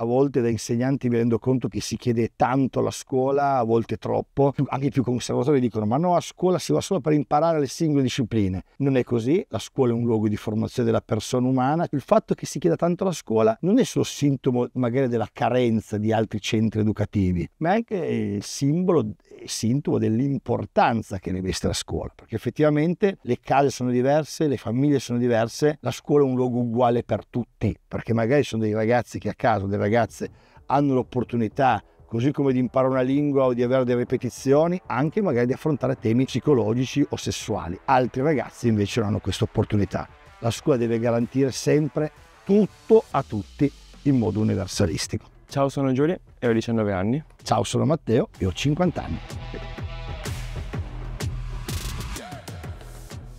a volte da insegnanti mi rendo conto che si chiede tanto alla scuola, a volte troppo. Anche i più conservatori dicono ma no, a scuola si va solo per imparare le singole discipline. Non è così, la scuola è un luogo di formazione della persona umana. Il fatto che si chieda tanto alla scuola non è solo sintomo magari della carenza di altri centri educativi, ma è anche il simbolo sintomo dell'importanza che riveste la scuola, perché effettivamente le case sono diverse, le famiglie sono diverse, la scuola è un luogo uguale per tutti, perché magari sono dei ragazzi che a caso, delle ragazze, hanno l'opportunità così come di imparare una lingua o di avere delle ripetizioni, anche magari di affrontare temi psicologici o sessuali. Altri ragazzi invece non hanno questa opportunità. La scuola deve garantire sempre tutto a tutti in modo universalistico. Ciao, sono Giulia e ho 19 anni. Ciao, sono Matteo e ho 50 anni.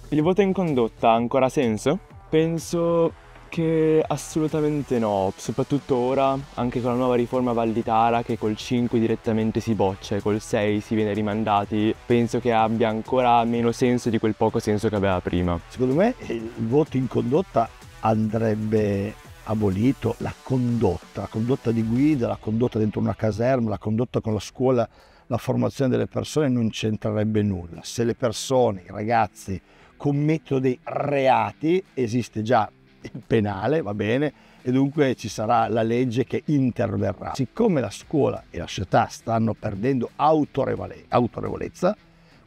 Il voto in condotta ha ancora senso? Penso che assolutamente no, soprattutto ora, anche con la nuova riforma Valditara che col 5 direttamente si boccia e col 6 si viene rimandati, penso che abbia ancora meno senso di quel poco senso che aveva prima. Secondo me il voto in condotta andrebbe abolito la condotta, la condotta di guida, la condotta dentro una caserma, la condotta con la scuola, la formazione delle persone non c'entrerebbe nulla. Se le persone, i ragazzi commettono dei reati, esiste già il penale, va bene, e dunque ci sarà la legge che interverrà. Siccome la scuola e la società stanno perdendo autorevole, autorevolezza,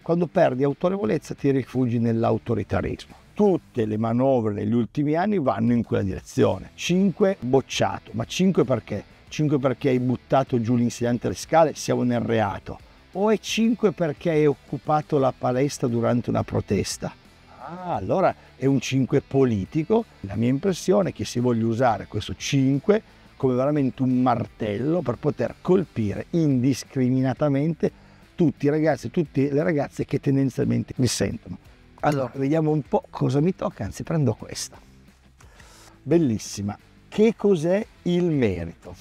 quando perdi autorevolezza ti rifugi nell'autoritarismo tutte le manovre degli ultimi anni vanno in quella direzione. 5 bocciato, ma 5 perché? 5 perché hai buttato giù l'insegnante alle scale, siamo nel reato. O è 5 perché hai occupato la palestra durante una protesta. Ah, allora è un 5 politico. La mia impressione è che si voglia usare questo 5 come veramente un martello per poter colpire indiscriminatamente tutti i ragazzi e tutte le ragazze che tendenzialmente mi sentono. Allora, vediamo un po' cosa mi tocca, anzi prendo questa. Bellissima. Che cos'è il merito?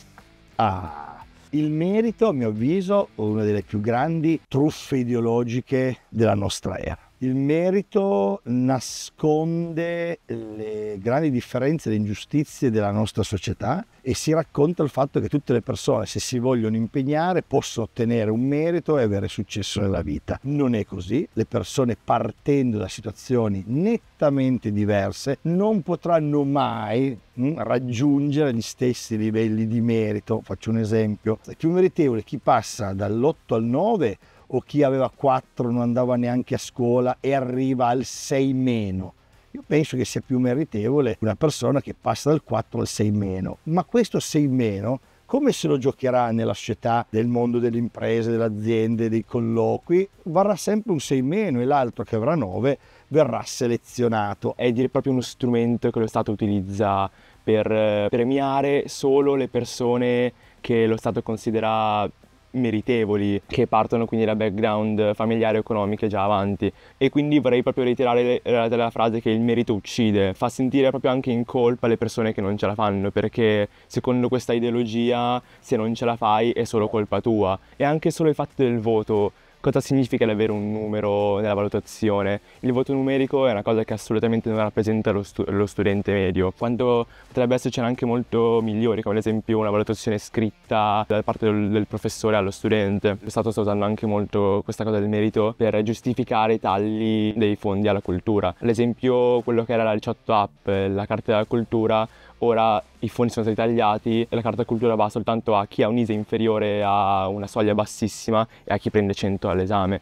Ah, il merito, a mio avviso, è una delle più grandi truffe ideologiche della nostra era. Il merito nasconde le grandi differenze le ingiustizie della nostra società e si racconta il fatto che tutte le persone, se si vogliono impegnare, possono ottenere un merito e avere successo nella vita. Non è così. Le persone partendo da situazioni nettamente diverse non potranno mai hm, raggiungere gli stessi livelli di merito. Faccio un esempio. È più meritevole chi passa dall'8 al 9 o chi aveva 4 non andava neanche a scuola e arriva al 6 meno. Io penso che sia più meritevole una persona che passa dal 4 al 6 meno, ma questo 6 meno come se lo giocherà nella società del mondo delle imprese, delle aziende, dei colloqui, varrà sempre un 6 meno e l'altro che avrà 9 verrà selezionato. È dire proprio uno strumento che lo Stato utilizza per eh, premiare solo le persone che lo Stato considera meritevoli che partono quindi da background familiare economiche già avanti e quindi vorrei proprio ritirare le, la frase che il merito uccide, fa sentire proprio anche in colpa le persone che non ce la fanno perché secondo questa ideologia se non ce la fai è solo colpa tua e anche solo il fatto del voto cosa significa avere un numero nella valutazione. Il voto numerico è una cosa che assolutamente non rappresenta lo, stu- lo studente medio, quando potrebbe esserci anche molto migliori, come ad esempio una valutazione scritta da parte del, del professore allo studente. Lo Stato sta usando anche molto questa cosa del merito per giustificare i tagli dei fondi alla cultura. Ad esempio quello che era la 18 App, la carta della cultura, ora i fondi sono stati tagliati e la carta cultura va soltanto a chi ha un ISE inferiore a una soglia bassissima e a chi prende 100 all'esame.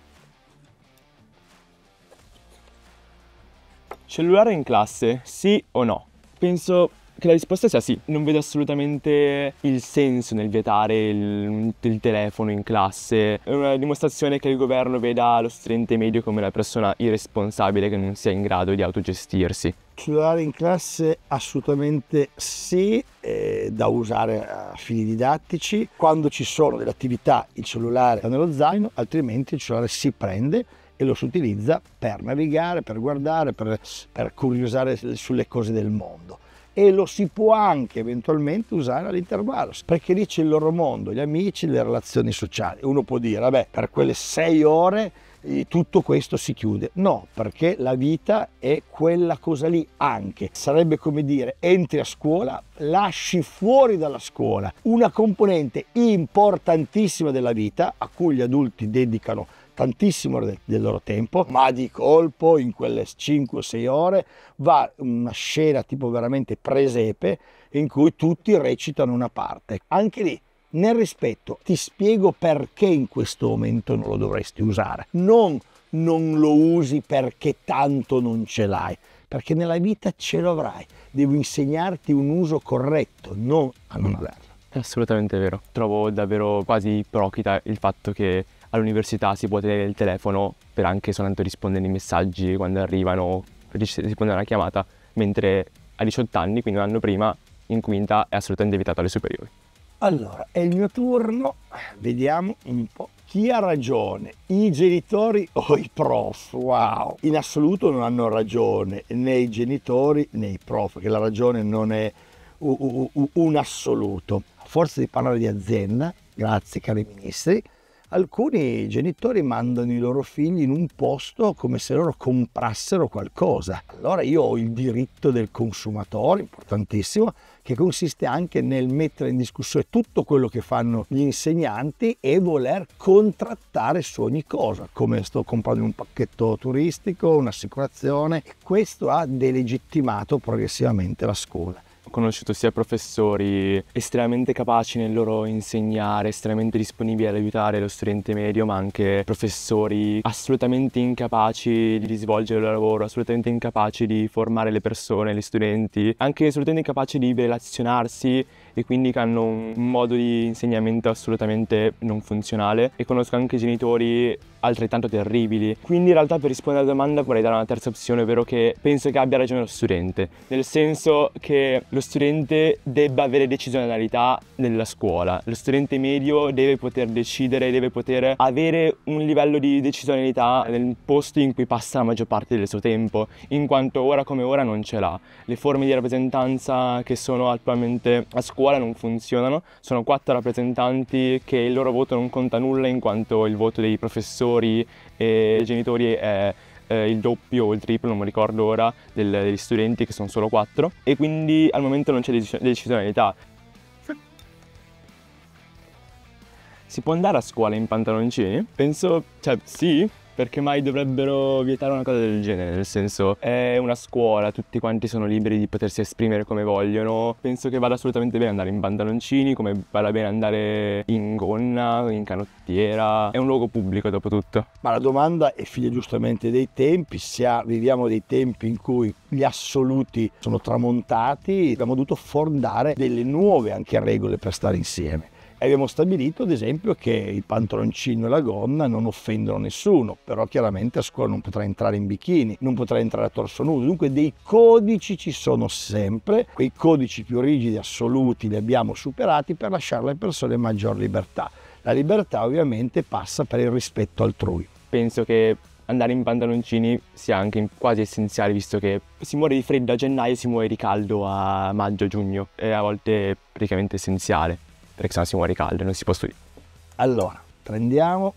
Cellulare in classe, sì o no? Penso che la risposta sia sì. Non vedo assolutamente il senso nel vietare il, il, telefono in classe. È una dimostrazione che il governo veda lo studente medio come una persona irresponsabile che non sia in grado di autogestirsi strutturare in classe assolutamente sì, eh, da usare a fini didattici. Quando ci sono delle attività il cellulare è nello zaino, altrimenti il cellulare si prende e lo si utilizza per navigare, per guardare, per, per curiosare sulle cose del mondo e lo si può anche eventualmente usare all'intervallo, perché lì c'è il loro mondo, gli amici, le relazioni sociali. Uno può dire, vabbè, per quelle sei ore tutto questo si chiude. No, perché la vita è quella cosa lì anche. Sarebbe come dire entri a scuola, lasci fuori dalla scuola una componente importantissima della vita a cui gli adulti dedicano tantissimo del loro tempo, ma di colpo in quelle 5-6 ore va una scena tipo veramente presepe in cui tutti recitano una parte. Anche lì nel rispetto. Ti spiego perché in questo momento non lo dovresti usare. Non non lo usi perché tanto non ce l'hai, perché nella vita ce l'avrai. Devo insegnarti un uso corretto, non a non averlo. È assolutamente vero. Trovo davvero quasi prochita il fatto che all'università si può tenere il telefono per anche soltanto rispondere ai messaggi quando arrivano, rispondere alla chiamata, mentre a 18 anni, quindi un anno prima, in quinta, è assolutamente evitato alle superiori. Allora, è il mio turno, vediamo un po' chi ha ragione, i genitori o i prof? Wow! In assoluto non hanno ragione né i genitori né i prof, che la ragione non è un assoluto. A forza di parlare di azienda, grazie cari ministri, alcuni genitori mandano i loro figli in un posto come se loro comprassero qualcosa. Allora io ho il diritto del consumatore, importantissimo, che consiste anche nel mettere in discussione tutto quello che fanno gli insegnanti e voler contrattare su ogni cosa, come sto comprando un pacchetto turistico, un'assicurazione. questo ha delegittimato progressivamente la scuola conosciuto sia professori estremamente capaci nel loro insegnare, estremamente disponibili ad aiutare lo studente medio, ma anche professori assolutamente incapaci di svolgere il loro lavoro, assolutamente incapaci di formare le persone, gli studenti, anche assolutamente incapaci di relazionarsi e quindi che hanno un modo di insegnamento assolutamente non funzionale e conosco anche genitori altrettanto terribili. Quindi in realtà per rispondere alla domanda vorrei dare una terza opzione, ovvero che penso che abbia ragione lo studente, nel senso che lo studente debba avere decisionalità nella scuola, lo studente medio deve poter decidere, deve poter avere un livello di decisionalità nel posto in cui passa la maggior parte del suo tempo, in quanto ora come ora non ce l'ha. Le forme di rappresentanza che sono attualmente a scuola scuola non funzionano, sono quattro rappresentanti che il loro voto non conta nulla in quanto il voto dei professori e dei genitori è eh, il doppio o il triplo, non mi ricordo ora, degli studenti che sono solo quattro e quindi al momento non c'è decisionalità. Si può andare a scuola in pantaloncini? Penso, cioè sì, perché mai dovrebbero vietare una cosa del genere, nel senso è una scuola, tutti quanti sono liberi di potersi esprimere come vogliono, penso che vada assolutamente bene andare in pantaloncini, come vada bene andare in gonna, in canottiera, è un luogo pubblico dopo tutto. Ma la domanda è figlia giustamente dei tempi, se viviamo dei tempi in cui gli assoluti sono tramontati, abbiamo dovuto fondare delle nuove anche regole per stare insieme abbiamo stabilito ad esempio che il pantaloncino e la gonna non offendono nessuno, però chiaramente a scuola non potrà entrare in bikini, non potrà entrare a torso nudo, dunque dei codici ci sono sempre, quei codici più rigidi, assoluti li abbiamo superati per lasciare alle persone maggior libertà. La libertà ovviamente passa per il rispetto altrui. Penso che andare in pantaloncini sia anche quasi essenziale visto che si muore di freddo a gennaio e si muore di caldo a maggio-giugno, è a volte praticamente essenziale perché sennò si muore caldo, non si può studiare. Allora, prendiamo.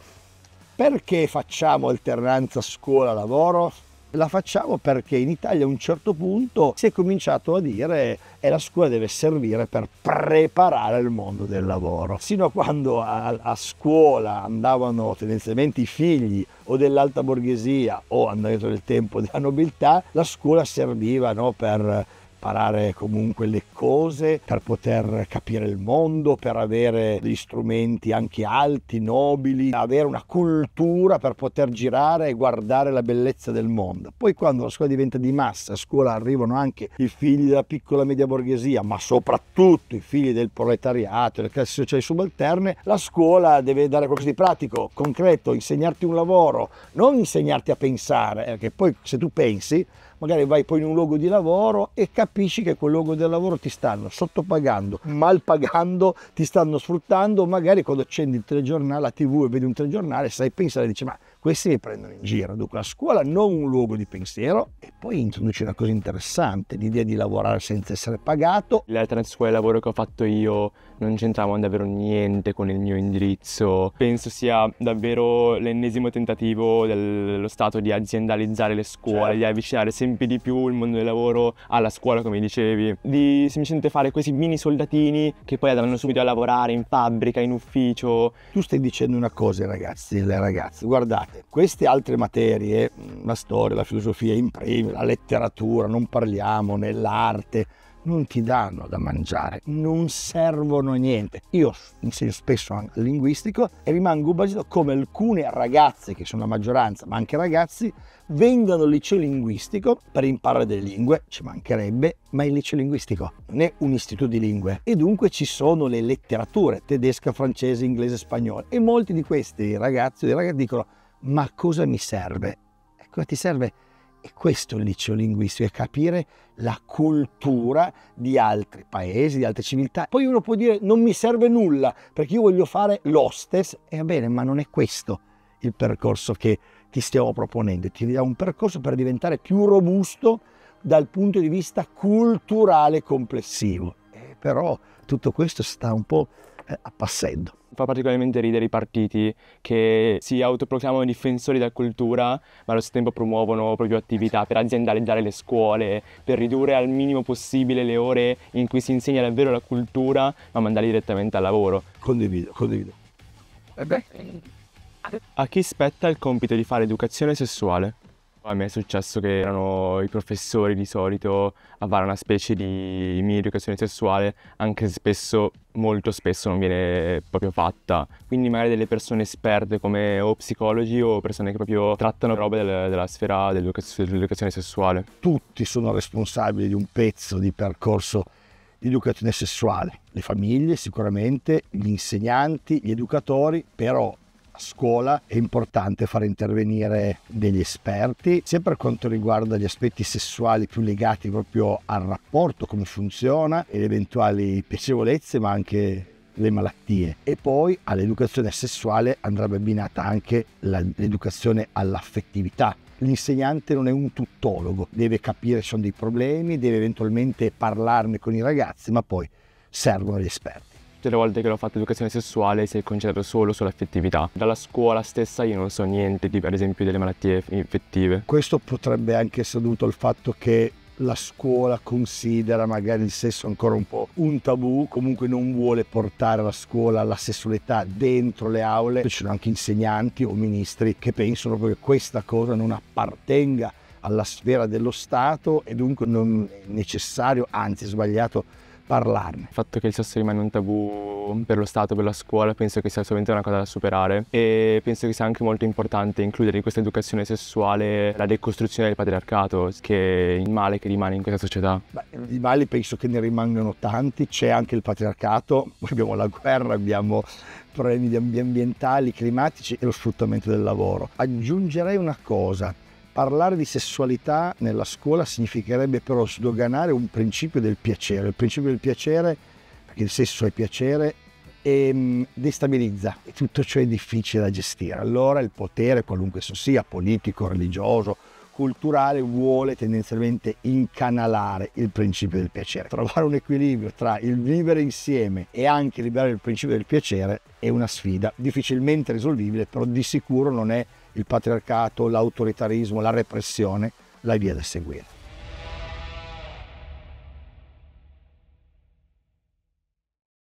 Perché facciamo alternanza scuola-lavoro? La facciamo perché in Italia a un certo punto si è cominciato a dire che eh, la scuola deve servire per preparare il mondo del lavoro. Sino a quando a, a scuola andavano tendenzialmente i figli o dell'alta borghesia o andando del tempo della nobiltà, la scuola serviva no, per imparare comunque le cose, per poter capire il mondo, per avere degli strumenti anche alti, nobili, avere una cultura per poter girare e guardare la bellezza del mondo. Poi quando la scuola diventa di massa, a scuola arrivano anche i figli della piccola media borghesia, ma soprattutto i figli del proletariato, delle classi sociali subalterne, la scuola deve dare qualcosa di pratico, concreto, insegnarti un lavoro, non insegnarti a pensare, perché eh, poi se tu pensi magari vai poi in un luogo di lavoro e capisci che quel luogo del lavoro ti stanno sottopagando, mal pagando, ti stanno sfruttando, magari quando accendi il telegiornale, la tv e vedi un telegiornale, sai pensare e dici ma questi li prendono in giro. Dunque la scuola non un luogo di pensiero e poi introduce una cosa interessante, l'idea di lavorare senza essere pagato. Le altre scuole di lavoro che ho fatto io non c'entravano davvero niente con il mio indirizzo. Penso sia davvero l'ennesimo tentativo dello Stato di aziendalizzare le scuole, certo. di avvicinare sempre di più il mondo del lavoro alla scuola, come dicevi, di semplicemente fare questi mini soldatini che poi andranno subito a lavorare in fabbrica, in ufficio. Tu stai dicendo una cosa, ragazzi e le ragazze, guardate queste altre materie, la storia, la filosofia in primis, la letteratura, non parliamone, l'arte, non ti danno da mangiare, non servono a niente. Io insegno spesso al linguistico e rimango basito come alcune ragazze, che sono la maggioranza, ma anche ragazzi, vengano al liceo linguistico per imparare delle lingue, ci mancherebbe, ma il liceo linguistico non è un istituto di lingue e dunque ci sono le letterature tedesca, francese, inglese, spagnolo. e molti di questi ragazzi, ragazzi dicono ma cosa mi serve? Ecco, ti serve e questo il liceo linguistico, è capire la cultura di altri paesi, di altre civiltà. Poi uno può dire non mi serve nulla perché io voglio fare l'hostess, e va bene, ma non è questo il percorso che ti stiamo proponendo. Ti dà un percorso per diventare più robusto dal punto di vista culturale complessivo. Eh, però tutto questo sta un po' Eh, a Passedo. Fa particolarmente ridere i partiti che si autoproclamano difensori della cultura, ma allo stesso tempo promuovono proprio attività per aziendalizzare le scuole, per ridurre al minimo possibile le ore in cui si insegna davvero la cultura, ma mandarli direttamente al lavoro. Condivido, condivido. E eh A chi spetta il compito di fare educazione sessuale? A me è successo che erano i professori di solito a fare una specie di mia educazione sessuale, anche se spesso, molto spesso, non viene proprio fatta. Quindi magari delle persone esperte come o psicologi o persone che proprio trattano robe del, della sfera dell'educazione sessuale. Tutti sono responsabili di un pezzo di percorso di educazione sessuale, le famiglie sicuramente, gli insegnanti, gli educatori, però scuola è importante far intervenire degli esperti, sia per quanto riguarda gli aspetti sessuali più legati proprio al rapporto, come funziona, ed eventuali piacevolezze, ma anche le malattie e poi all'educazione sessuale andrebbe abbinata anche l'educazione all'affettività l'insegnante non è un tuttologo, deve capire se sono dei problemi, deve eventualmente parlarne con i ragazzi, ma poi servono gli esperti tutte le volte che l'ho fatto educazione sessuale si è concentrato solo sull'affettività. Dalla scuola stessa io non so niente, di, ad esempio, delle malattie infettive. Questo potrebbe anche essere dovuto al fatto che la scuola considera magari il sesso ancora un po' un tabù, comunque non vuole portare alla scuola la sessualità dentro le aule. Ci sono anche insegnanti o ministri che pensano proprio che questa cosa non appartenga alla sfera dello Stato e dunque non è necessario, anzi è sbagliato parlarne. Il fatto che il sesso rimane un tabù per lo Stato, per la scuola, penso che sia solamente una cosa da superare e penso che sia anche molto importante includere in questa educazione sessuale la decostruzione del patriarcato, che è il male che rimane in questa società. Beh, i mali penso che ne rimangano tanti, c'è anche il patriarcato, abbiamo la guerra, abbiamo problemi ambientali, climatici e lo sfruttamento del lavoro. Aggiungerei una cosa, Parlare di sessualità nella scuola significherebbe però sdoganare un principio del piacere, il principio del piacere, perché il sesso è piacere, e ehm, destabilizza e tutto ciò è difficile da gestire. Allora il potere, qualunque esso sia, politico, religioso, culturale, vuole tendenzialmente incanalare il principio del piacere. Trovare un equilibrio tra il vivere insieme e anche liberare il principio del piacere è una sfida difficilmente risolvibile, però di sicuro non è il patriarcato, l'autoritarismo, la repressione, la via da seguire.